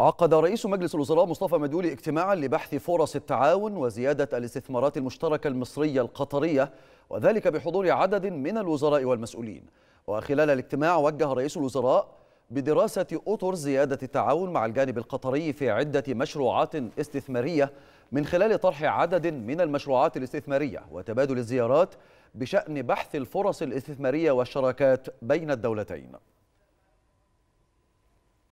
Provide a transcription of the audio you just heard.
عقد رئيس مجلس الوزراء مصطفى مدولي اجتماعا لبحث فرص التعاون وزيادة الاستثمارات المشتركة المصرية القطرية وذلك بحضور عدد من الوزراء والمسؤولين وخلال الاجتماع وجه رئيس الوزراء بدراسة أطر زيادة التعاون مع الجانب القطري في عدة مشروعات استثمارية من خلال طرح عدد من المشروعات الاستثمارية وتبادل الزيارات بشأن بحث الفرص الاستثمارية والشراكات بين الدولتين